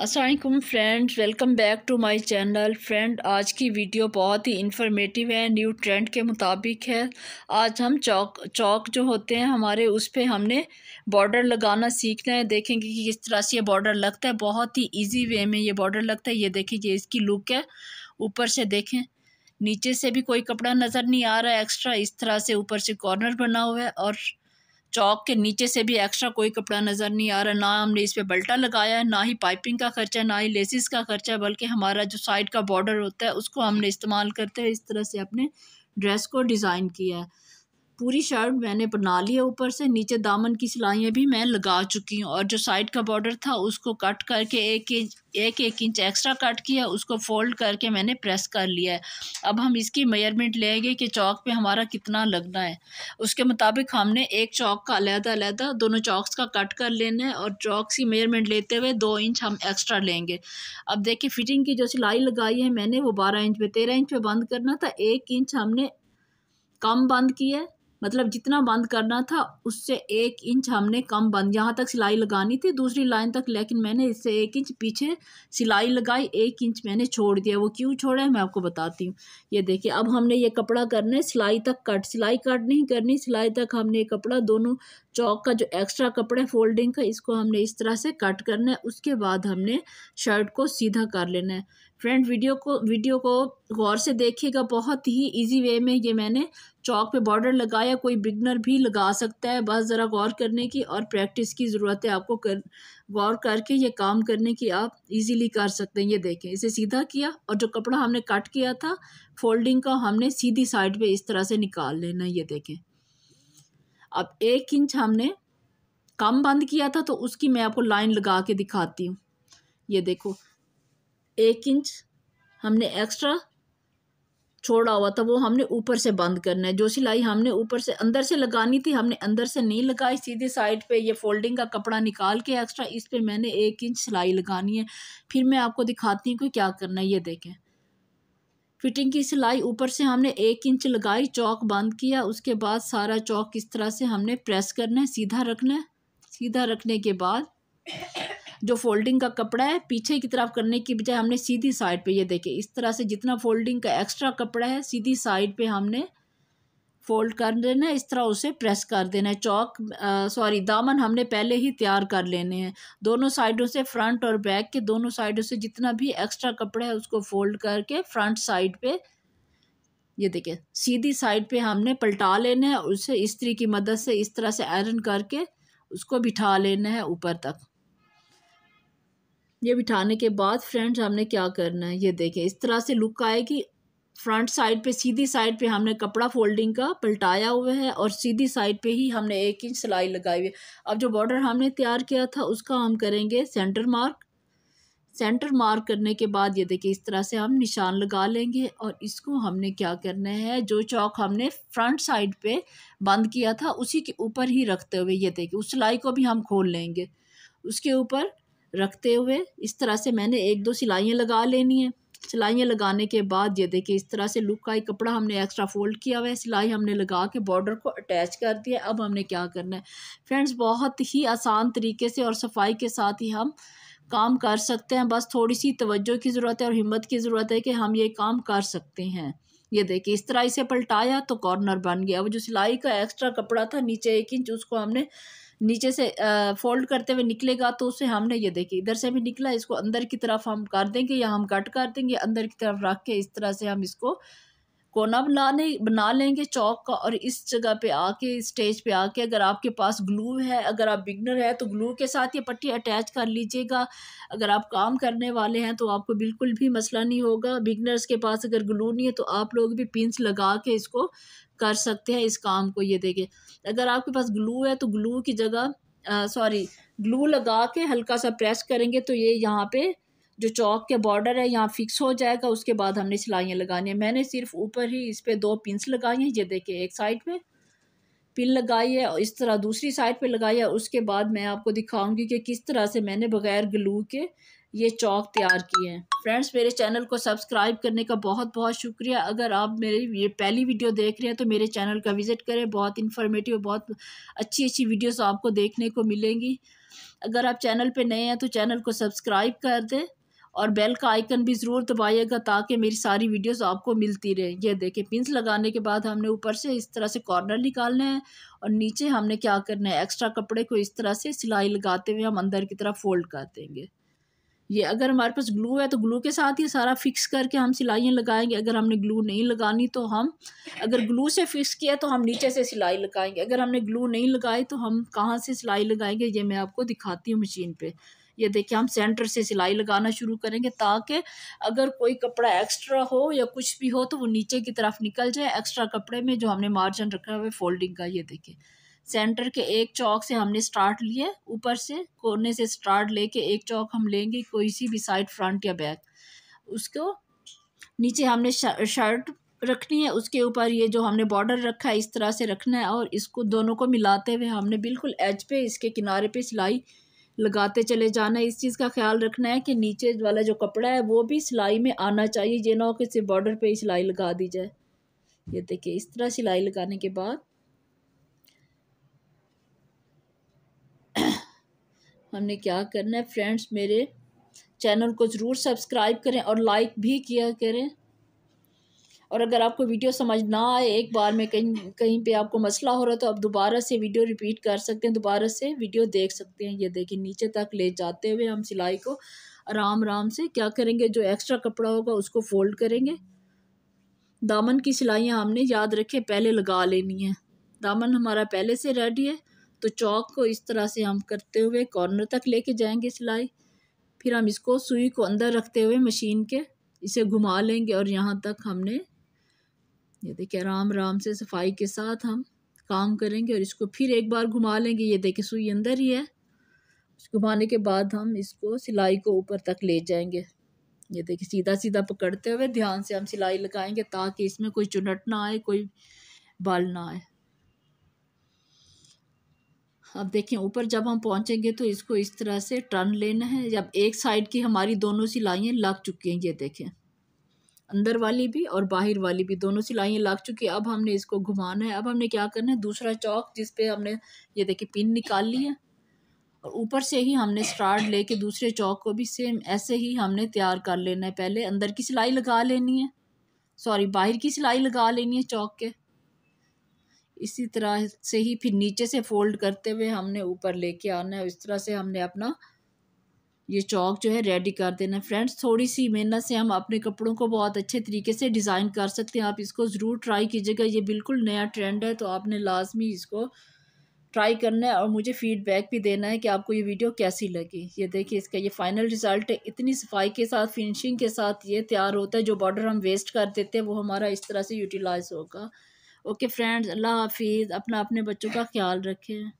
Aslam friends welcome back to my channel friend आज की video बहुत ही इन्फॉर्मेटिव है न्यू ट्रेंड के मुताबिक है आज हम चौक चौक जो होते हैं हमारे उस पर हमने बॉर्डर लगाना सीखना है देखेंगे कि किस तरह से ये बॉर्डर लगता है बहुत ही इजी वे में ये बॉर्डर लगता है ये देखें ये इसकी लुक है ऊपर से देखें नीचे से भी कोई कपड़ा नज़र नहीं आ रहा है एक्स्ट्रा इस तरह से ऊपर से कॉर्नर बना हुआ है और चौक के नीचे से भी एक्स्ट्रा कोई कपड़ा नज़र नहीं आ रहा ना हमने इस पर बल्टा लगाया है ना ही पाइपिंग का खर्चा ना ही लेसिस का खर्चा बल्कि हमारा जो साइड का बॉर्डर होता है उसको हमने इस्तेमाल करते हुए इस तरह से अपने ड्रेस को डिज़ाइन किया है पूरी शर्ट मैंने बना ली है ऊपर से नीचे दामन की सिलाइयाँ भी मैं लगा चुकी हूँ और जो साइड का बॉर्डर था उसको कट करके एक इंच एक एक इंच एक्स्ट्रा कट किया उसको फोल्ड करके मैंने प्रेस कर लिया है अब हम इसकी मेयरमेंट लेंगे कि चौक पे हमारा कितना लगना है उसके मुताबिक हमने एक चौक का अलहदा अलहदा दोनों चौकस का कट कर लेना है और चौक की मेयरमेंट लेते हुए दो इंच हम एक्स्ट्रा लेंगे अब देखिए फिटिंग की जो सिलाई लगाई है मैंने वो बारह इंच पर तेरह इंच पर बंद करना था एक इंच हमने कम बंद किया मतलब जितना बंद करना था उससे एक इंच हमने कम बंद यहाँ तक सिलाई लगानी थी दूसरी लाइन तक लेकिन मैंने इससे एक इंच पीछे सिलाई लगाई एक इंच मैंने छोड़ दिया वो क्यों छोड़ा है मैं आपको बताती हूँ ये देखिए अब हमने ये कपड़ा करना है सिलाई तक कट सिलाई कट नहीं करनी सिलाई तक हमने ये कपड़ा दोनों चौक का जो एक्स्ट्रा कपड़ा है फोल्डिंग का इसको हमने इस तरह से कट करना है उसके बाद हमने शर्ट को सीधा कर लेना है फ्रेंड वीडियो को वीडियो को गौर से देखिएगा बहुत ही इजी वे में ये मैंने चौक पे बॉर्डर लगा या कोई बिगनर भी लगा सकता है बस ज़रा गौर करने की और प्रैक्टिस की ज़रूरत है आपको कर गौर करके ये काम करने की आप इजीली कर सकते हैं ये देखें इसे सीधा किया और जो कपड़ा हमने कट किया था फोल्डिंग का हमने सीधी साइड पे इस तरह से निकाल लेना ये देखें अब एक इंच हमने कम बंद किया था तो उसकी मैं आपको लाइन लगा के दिखाती हूँ ये देखो एक इंच हमने एक्स्ट्रा छोड़ा हुआ था वो हमने ऊपर से बंद करना है जो सिलाई हमने ऊपर से अंदर से लगानी थी हमने अंदर से नहीं लगाई सीधी साइड पे ये फोल्डिंग का कपड़ा निकाल के एक्स्ट्रा इस पर मैंने एक इंच सिलाई लगानी है फिर मैं आपको दिखाती हूँ कि क्या करना है ये देखें फिटिंग की सिलाई ऊपर से हमने एक इंच लगाई चौक बंद किया उसके बाद सारा चौक इस तरह से हमने प्रेस करना है सीधा रखना है सीधा रखने के बाद जो फोल्डिंग का कपड़ा है पीछे की तरफ करने की बजाय हमने सीधी साइड पे ये देखे इस तरह से जितना फोल्डिंग का एक्स्ट्रा कपड़ा है सीधी साइड पे हमने फोल्ड कर देना है इस तरह उसे प्रेस कर देना है चौक सॉरी दामन हमने पहले ही तैयार कर लेने हैं दोनों साइडों से फ्रंट और बैक के दोनों साइडों से जितना भी एक्स्ट्रा कपड़ा है उसको फोल्ड करके फ्रंट साइड पे ये देखिए सीधी साइड पे हमने पलटा लेना है उसे इस्त्री की मदद से इस तरह से आयरन करके उसको बिठा लेना है ऊपर तक ये बिठाने के बाद फ्रेंड्स हमने क्या करना है ये देखें इस तरह से लुक आएगी फ्रंट साइड पे सीधी साइड पे हमने कपड़ा फोल्डिंग का पलटाया हुआ है और सीधी साइड पे ही हमने एक इंच सिलाई लगाई हुई है अब जो बॉर्डर हमने तैयार किया था उसका हम करेंगे सेंटर मार्क सेंटर मार्क करने के बाद ये देखिए इस तरह से हम निशान लगा लेंगे और इसको हमने क्या करना है जो चौक हमने फ्रंट साइड पे बंद किया था उसी के ऊपर ही रखते हुए ये देखिए उस सिलाई को भी हम खोल लेंगे उसके ऊपर रखते हुए इस तरह से मैंने एक दो सिलाइयाँ लगा लेनी है सिलाइयाँ लगाने के बाद ये देखिए इस तरह से लुक का ही कपड़ा हमने एक्स्ट्रा फोल्ड किया हुआ है सिलाई हमने लगा के बॉर्डर को अटैच कर दिया अब हमने क्या करना है फ्रेंड्स बहुत ही आसान तरीके से और सफाई के साथ ही हम काम कर सकते हैं बस थोड़ी सी तवज्जो की ज़रूरत है और हिम्मत की ज़रूरत है कि हम ये काम कर सकते हैं ये देखिए इस तरह इसे पलटाया तो कॉर्नर बन गया वो जो सिलाई का एक्स्ट्रा कपड़ा था नीचे एक इंच उसको हमने नीचे से फोल्ड करते हुए निकलेगा तो उसे हमने ये देखे इधर से भी निकला इसको अंदर की तरफ हम कर देंगे या हम कट कर देंगे अंदर की तरफ रख के इस तरह से हम इसको कोना बना ले बना लेंगे चौक का और इस जगह पे आके स्टेज पे आके अगर आपके पास ग्लू है अगर आप बिगनर है तो ग्लू के साथ ये पट्टी अटैच कर लीजिएगा अगर आप काम करने वाले हैं तो आपको बिल्कुल भी मसला नहीं होगा बिगनर्स के पास अगर ग्लू नहीं है तो आप लोग भी पिंस लगा के इसको कर सकते हैं इस काम को ये देखें अगर आपके पास ग्लू है तो ग्लू की जगह सॉरी ग्लू लगा के हल्का सा प्रेस करेंगे तो ये यहाँ पर जो चौक के बॉर्डर है यहाँ फिक्स हो जाएगा उसके बाद हमने सिलाइयाँ लगानी है मैंने सिर्फ ऊपर ही इस पर दो पिंस लगाई हैं ये देखिए एक साइड पे पिन लगाई है और इस तरह दूसरी साइड पे लगाई है उसके बाद मैं आपको दिखाऊंगी कि किस तरह से मैंने बगैर ग्लू के ये चौक तैयार किए हैं फ्रेंड्स मेरे चैनल को सब्सक्राइब करने का बहुत बहुत शुक्रिया अगर आप मेरी ये पहली वीडियो देख रहे हैं तो मेरे चैनल का विज़िट करें बहुत इन्फॉर्मेटिव बहुत अच्छी अच्छी वीडियोज आपको देखने को मिलेंगी अगर आप चैनल पे नए हैं तो चैनल को सब्सक्राइब कर दें और बेल का आइकन भी ज़रूर दबाइएगा ताकि मेरी सारी वीडियोस आपको मिलती रहे ये देखें पिंस लगाने के बाद हमने ऊपर से इस तरह से कॉर्नर निकालना है और नीचे हमने क्या करना है एक्स्ट्रा कपड़े को इस तरह से सिलाई लगाते हुए हम अंदर की तरफ फोल्ड कर देंगे ये अगर हमारे पास ग्लू है तो ग्लू के साथ ही सारा फिक्स करके हम सिलाइयाँ लगाएंगे अगर हमने ग्लू नहीं लगानी तो हम अगर ग्लू से फिक्स किया तो हम नीचे से सिलाई लगाएंगे अगर हमने ग्लू नहीं लगाई तो हम कहाँ से सिलाई लगाएंगे ये मैं आपको दिखाती हूँ मशीन पर ये देखिए हम सेंटर से सिलाई लगाना शुरू करेंगे ताकि अगर कोई कपड़ा एक्स्ट्रा हो या कुछ भी हो तो वो नीचे की तरफ निकल जाए एक्स्ट्रा कपड़े में जो हमने मार्जिन रखा हुआ है फोल्डिंग का ये देखिए सेंटर के एक चौक से हमने स्टार्ट लिए ऊपर से कोने से स्टार्ट लेके एक चौक हम लेंगे कोई सी भी साइड फ्रंट या बैक उसको नीचे हमने शर्ट रखनी है उसके ऊपर ये जो हमने बॉर्डर रखा है इस तरह से रखना है और इसको दोनों को मिलाते हुए हमने बिल्कुल एज पे इसके किनारे पे सिलाई लगाते चले जाना इस चीज़ का ख्याल रखना है कि नीचे वाला जो कपड़ा है वो भी सिलाई में आना चाहिए ये ना हो कि सिर्फ बॉर्डर पे ही सिलाई लगा दी जाए ये देखिए इस तरह सिलाई लगाने के बाद हमने क्या करना है फ्रेंड्स मेरे चैनल को ज़रूर सब्सक्राइब करें और लाइक भी किया करें और अगर आपको वीडियो समझ ना आए एक बार में कहीं कहीं पे आपको मसला हो रहा है तो आप दोबारा से वीडियो रिपीट कर सकते हैं दोबारा से वीडियो देख सकते हैं ये देखिए नीचे तक ले जाते हुए हम सिलाई को आराम आराम से क्या करेंगे जो एक्स्ट्रा कपड़ा होगा उसको फोल्ड करेंगे दामन की सिलाइयाँ हमने याद रखे पहले लगा लेनी है दामन हमारा पहले से रेडी है तो चौक को इस तरह से हम करते हुए कॉर्नर तक लेके जाएंगे सिलाई फिर हम इसको सुई को अंदर रखते हुए मशीन के इसे घुमा लेंगे और यहाँ तक हमने ये देखिए आराम आराम से सफाई के साथ हम काम करेंगे और इसको फिर एक बार घुमा लेंगे ये देखिए सुई अंदर ही है घुमाने के बाद हम इसको सिलाई को ऊपर तक ले जाएंगे ये देखिए सीधा सीधा पकड़ते हुए ध्यान से हम सिलाई लगाएंगे ताकि इसमें कोई चुनट ना आए कोई बाल ना आए अब देखें ऊपर जब हम पहुंचेंगे तो इसको इस तरह से टर्न लेना है जब एक साइड की हमारी दोनों सिलाइयाँ लग चुकी हैं ये देखें अंदर वाली भी और बाहर वाली भी दोनों सिलाइयाँ लग चुकी अब हमने इसको घुमाना है अब हमने क्या करना है दूसरा चौक जिस पे हमने ये देखिए पिन निकाल ली है और ऊपर से ही हमने स्टार्ट लेके दूसरे चौक को भी सेम ऐसे ही हमने तैयार कर लेना है पहले अंदर की सिलाई लगा लेनी है सॉरी बाहर की सिलाई लगा लेनी है चौक के इसी तरह से ही फिर नीचे से फोल्ड करते हुए हमने ऊपर लेके आना है इस तरह से हमने अपना ये चौक जो है रेडी कर देना फ्रेंड्स थोड़ी सी मेहनत से हम अपने कपड़ों को बहुत अच्छे तरीके से डिज़ाइन कर सकते हैं आप इसको ज़रूर ट्राई कीजिएगा ये बिल्कुल नया ट्रेंड है तो आपने लाजमी इसको ट्राई करना है और मुझे फीडबैक भी देना है कि आपको ये वीडियो कैसी लगी ये देखिए इसका ये फाइनल रिज़ल्ट है इतनी सफाई के साथ फिनिशिंग के साथ ये तैयार होता है जो बॉर्डर हम वेस्ट कर देते हैं वो हमारा इस तरह से यूटिलाइज होगा ओके फ्रेंड्स अल्लाह हाफिज़ अपना अपने बच्चों का ख्याल रखें